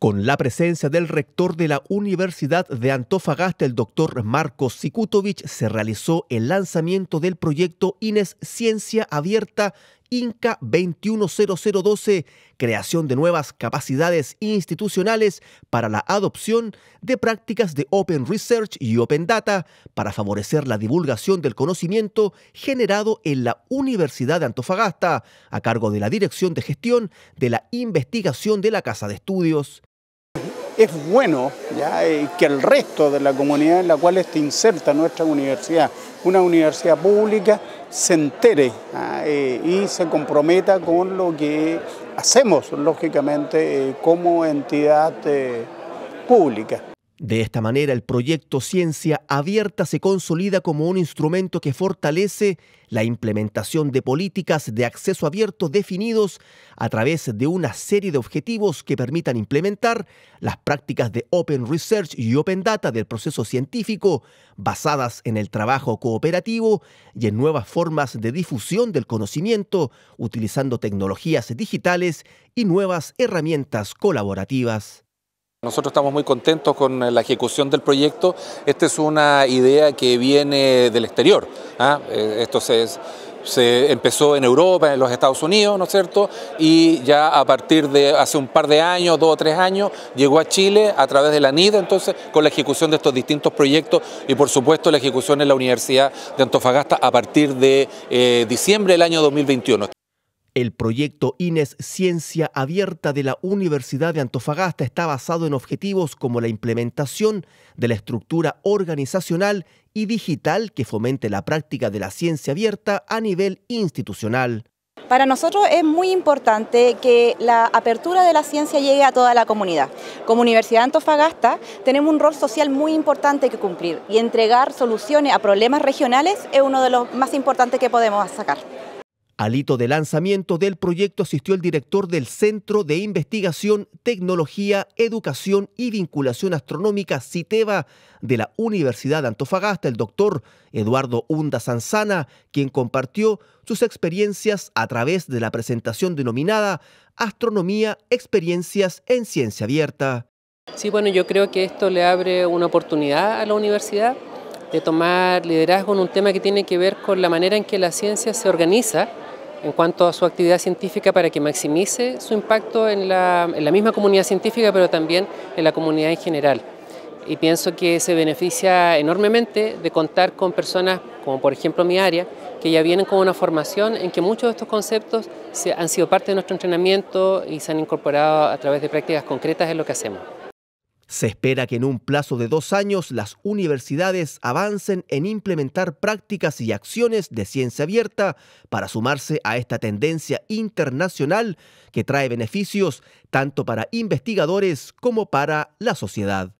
Con la presencia del rector de la Universidad de Antofagasta, el doctor Marcos Sikutovich, se realizó el lanzamiento del proyecto INES Ciencia Abierta Inca 210012, creación de nuevas capacidades institucionales para la adopción de prácticas de Open Research y Open Data para favorecer la divulgación del conocimiento generado en la Universidad de Antofagasta, a cargo de la Dirección de Gestión de la Investigación de la Casa de Estudios es bueno que el resto de la comunidad en la cual está inserta nuestra universidad, una universidad pública, se entere ah, eh, y se comprometa con lo que hacemos, lógicamente, eh, como entidad eh, pública. De esta manera, el proyecto Ciencia Abierta se consolida como un instrumento que fortalece la implementación de políticas de acceso abierto definidos a través de una serie de objetivos que permitan implementar las prácticas de Open Research y Open Data del proceso científico basadas en el trabajo cooperativo y en nuevas formas de difusión del conocimiento utilizando tecnologías digitales y nuevas herramientas colaborativas. Nosotros estamos muy contentos con eh, la ejecución del proyecto. Esta es una idea que viene del exterior. ¿ah? Eh, esto se, empezó en Europa, en los Estados Unidos, ¿no es cierto? Y ya a partir de hace un par de años, dos o tres años, llegó a Chile a través de la NIDA, e, entonces, con la ejecución de estos distintos proyectos y, por supuesto, la ejecución en la Universidad de Antofagasta a partir de eh, diciembre del año 2021. El proyecto INES Ciencia Abierta de la Universidad de Antofagasta está basado en objetivos como la implementación de la estructura organizacional y digital que fomente la práctica de la ciencia abierta a nivel institucional. Para nosotros es muy importante que la apertura de la ciencia llegue a toda la comunidad. Como Universidad de Antofagasta tenemos un rol social muy importante que cumplir y entregar soluciones a problemas regionales es uno de los más importantes que podemos sacar. Al hito de lanzamiento del proyecto asistió el director del Centro de Investigación, Tecnología, Educación y Vinculación Astronómica CITEVA de la Universidad de Antofagasta, el doctor Eduardo Hunda Sanzana, quien compartió sus experiencias a través de la presentación denominada Astronomía, Experiencias en Ciencia Abierta. Sí, bueno, yo creo que esto le abre una oportunidad a la universidad de tomar liderazgo en un tema que tiene que ver con la manera en que la ciencia se organiza en cuanto a su actividad científica para que maximice su impacto en la, misma comunidad científica, pero también en la comunidad en general y pienso que se beneficia enormemente de contar con personas como por ejemplo mi área, que ya vienen con una formación en que muchos de estos conceptos se, han sido parte de nuestro entrenamiento y se han incorporado a través de prácticas concretas en lo que hacemos. Se espera que en un plazo de dos años las universidades avancen en implementar prácticas y acciones de ciencia abierta para sumarse a esta tendencia internacional que trae beneficios tanto para investigadores como para la sociedad.